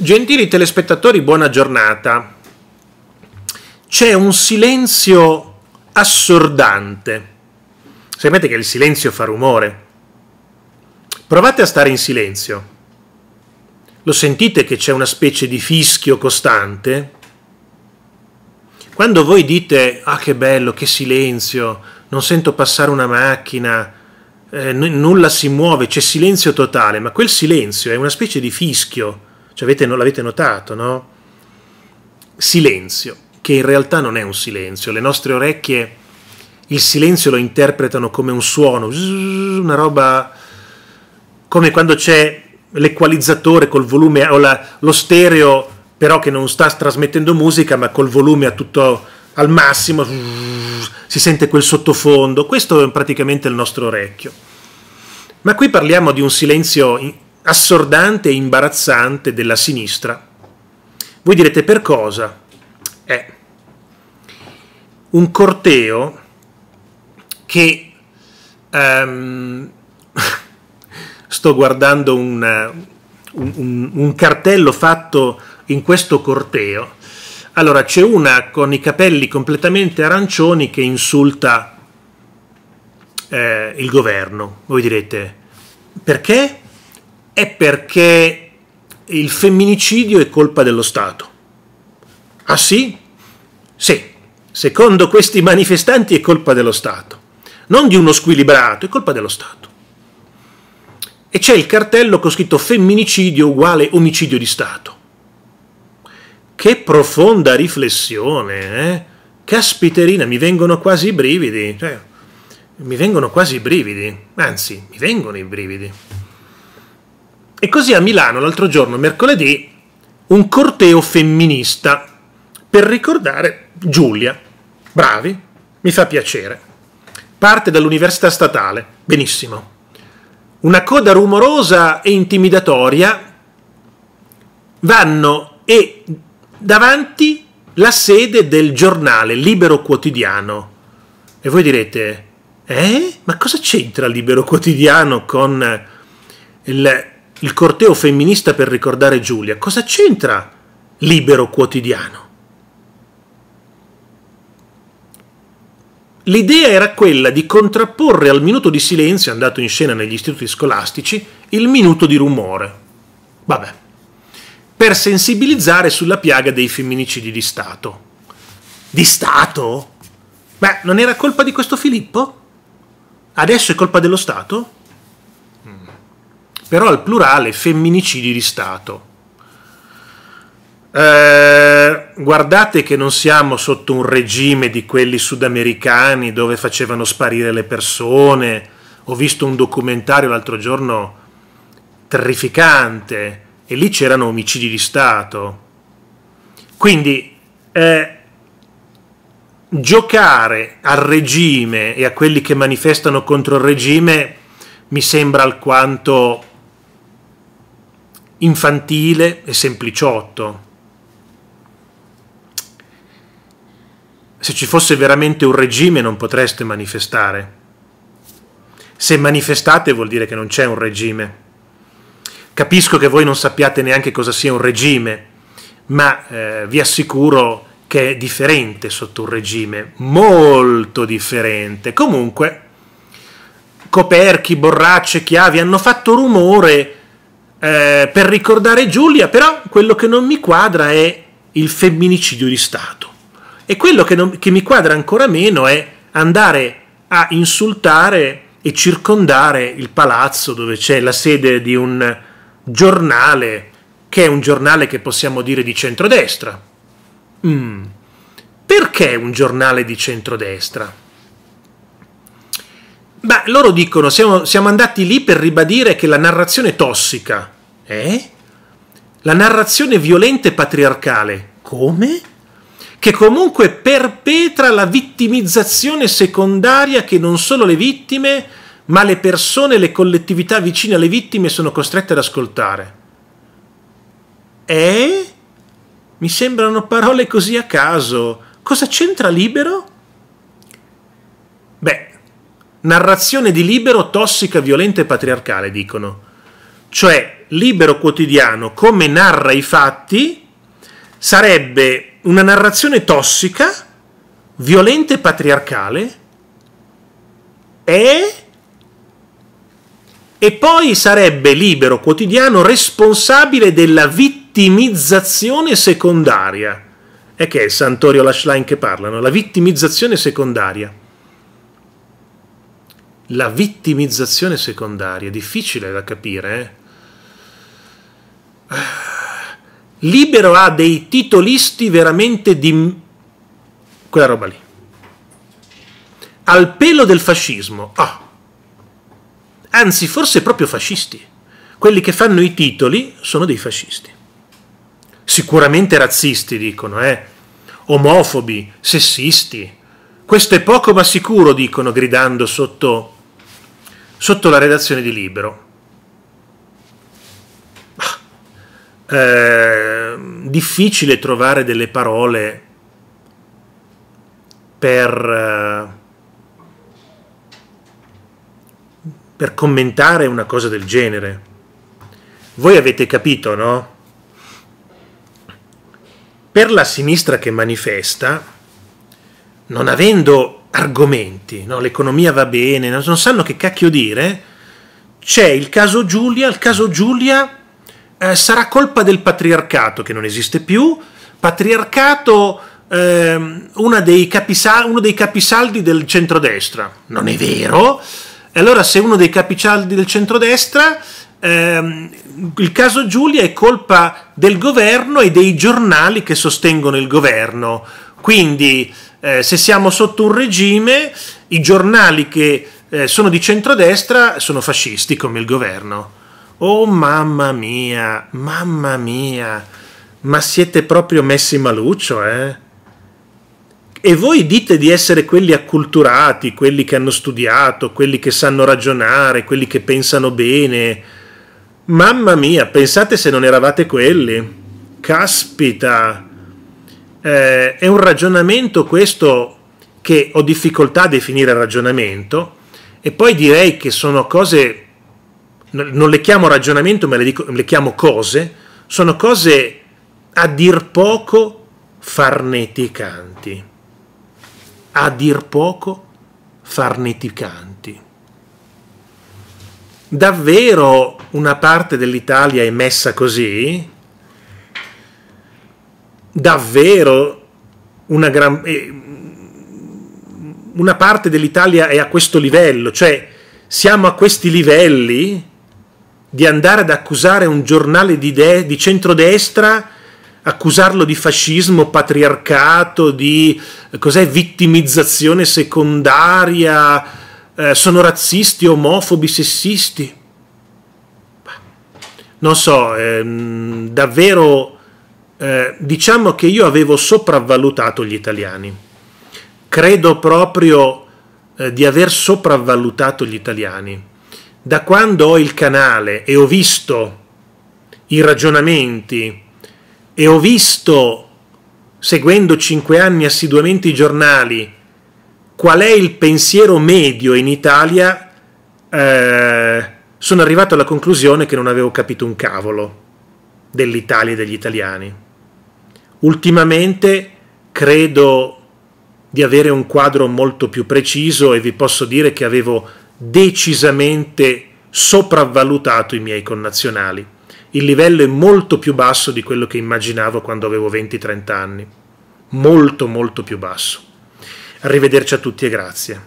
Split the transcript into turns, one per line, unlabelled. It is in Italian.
Gentili telespettatori, buona giornata. C'è un silenzio assordante. Sapete che il silenzio fa rumore. Provate a stare in silenzio. Lo sentite che c'è una specie di fischio costante? Quando voi dite, ah che bello, che silenzio, non sento passare una macchina, eh, n- nulla si muove, c'è silenzio totale, ma quel silenzio è una specie di fischio cioè avete, l'avete notato, no? Silenzio, che in realtà non è un silenzio. Le nostre orecchie il silenzio lo interpretano come un suono, una roba come quando c'è l'equalizzatore col volume o la, lo stereo, però che non sta trasmettendo musica, ma col volume a tutto al massimo, si sente quel sottofondo. Questo è praticamente il nostro orecchio. Ma qui parliamo di un silenzio assordante e imbarazzante della sinistra. Voi direte per cosa? È un corteo che um, sto guardando un, un, un cartello fatto in questo corteo. Allora c'è una con i capelli completamente arancioni che insulta eh, il governo. Voi direte perché? è perché il femminicidio è colpa dello Stato. Ah sì? Sì, secondo questi manifestanti è colpa dello Stato, non di uno squilibrato, è colpa dello Stato. E c'è il cartello con scritto femminicidio uguale omicidio di Stato. Che profonda riflessione, eh? Caspiterina, mi vengono quasi i brividi, cioè, mi vengono quasi i brividi, anzi, mi vengono i brividi. E così a Milano l'altro giorno, mercoledì, un corteo femminista per ricordare Giulia. Bravi, mi fa piacere. Parte dall'Università Statale, benissimo. Una coda rumorosa e intimidatoria vanno e davanti la sede del giornale Libero Quotidiano. E voi direte, eh? Ma cosa c'entra Libero Quotidiano con il il corteo femminista per ricordare Giulia, cosa c'entra libero quotidiano? L'idea era quella di contrapporre al minuto di silenzio andato in scena negli istituti scolastici il minuto di rumore. Vabbè, per sensibilizzare sulla piaga dei femminicidi di Stato. Di Stato? Beh, non era colpa di questo Filippo? Adesso è colpa dello Stato? però al plurale femminicidi di Stato. Eh, guardate che non siamo sotto un regime di quelli sudamericani dove facevano sparire le persone. Ho visto un documentario l'altro giorno terrificante e lì c'erano omicidi di Stato. Quindi eh, giocare al regime e a quelli che manifestano contro il regime mi sembra alquanto infantile e sempliciotto. Se ci fosse veramente un regime non potreste manifestare. Se manifestate vuol dire che non c'è un regime. Capisco che voi non sappiate neanche cosa sia un regime, ma eh, vi assicuro che è differente sotto un regime, molto differente. Comunque, coperchi, borracce, chiavi hanno fatto rumore eh, per ricordare Giulia, però quello che non mi quadra è il femminicidio di Stato. E quello che, non, che mi quadra ancora meno è andare a insultare e circondare il palazzo dove c'è la sede di un giornale, che è un giornale che possiamo dire di centrodestra. Mm. Perché un giornale di centrodestra? Beh, loro dicono, siamo, siamo andati lì per ribadire che la narrazione tossica eh? La narrazione violenta e patriarcale. Come? Che comunque perpetra la vittimizzazione secondaria che non solo le vittime, ma le persone e le collettività vicine alle vittime sono costrette ad ascoltare. Eh? Mi sembrano parole così a caso. Cosa c'entra libero? Beh, narrazione di libero, tossica, violenta e patriarcale, dicono cioè libero quotidiano, come narra i fatti, sarebbe una narrazione tossica, violenta e patriarcale e... e poi sarebbe libero quotidiano responsabile della vittimizzazione secondaria. E che è il Santorio Lashline che parlano, la vittimizzazione secondaria. La vittimizzazione secondaria, difficile da capire, eh? Libero ha dei titolisti veramente di quella roba lì. Al pelo del fascismo. Oh. Anzi, forse proprio fascisti. Quelli che fanno i titoli sono dei fascisti. Sicuramente razzisti, dicono, eh. Omofobi, sessisti. Questo è poco ma sicuro, dicono, gridando sotto, sotto la redazione di Libero. eh, difficile trovare delle parole per, eh, per commentare una cosa del genere. Voi avete capito, no? Per la sinistra che manifesta, non avendo argomenti, no? l'economia va bene, non sanno che cacchio dire, c'è il caso Giulia, il caso Giulia eh, sarà colpa del patriarcato che non esiste più, patriarcato eh, dei capisa- uno dei capisaldi del centrodestra. Non è vero. E Allora se uno dei capisaldi del centrodestra eh, il caso Giulia è colpa del governo e dei giornali che sostengono il governo. Quindi, eh, se siamo sotto un regime, i giornali che eh, sono di centrodestra sono fascisti come il governo. Oh mamma mia, mamma mia, ma siete proprio messi maluccio, eh? E voi dite di essere quelli acculturati, quelli che hanno studiato, quelli che sanno ragionare, quelli che pensano bene. Mamma mia, pensate se non eravate quelli. Caspita. Eh, è un ragionamento questo che ho difficoltà a definire ragionamento e poi direi che sono cose non le chiamo ragionamento, ma le, dico, le chiamo cose, sono cose a dir poco farneticanti. A dir poco farneticanti. Davvero una parte dell'Italia è messa così? Davvero una gran... Eh, una parte dell'Italia è a questo livello, cioè siamo a questi livelli di andare ad accusare un giornale di, de- di centrodestra, accusarlo di fascismo, patriarcato, di eh, cos'è, vittimizzazione secondaria, eh, sono razzisti, omofobi, sessisti. Non so, ehm, davvero eh, diciamo che io avevo sopravvalutato gli italiani. Credo proprio eh, di aver sopravvalutato gli italiani da quando ho il canale e ho visto i ragionamenti e ho visto, seguendo cinque anni assiduamente i giornali, qual è il pensiero medio in Italia, eh, sono arrivato alla conclusione che non avevo capito un cavolo dell'Italia e degli italiani. Ultimamente credo di avere un quadro molto più preciso e vi posso dire che avevo decisamente sopravvalutato i miei connazionali. Il livello è molto più basso di quello che immaginavo quando avevo 20-30 anni. Molto, molto più basso. Arrivederci a tutti e grazie.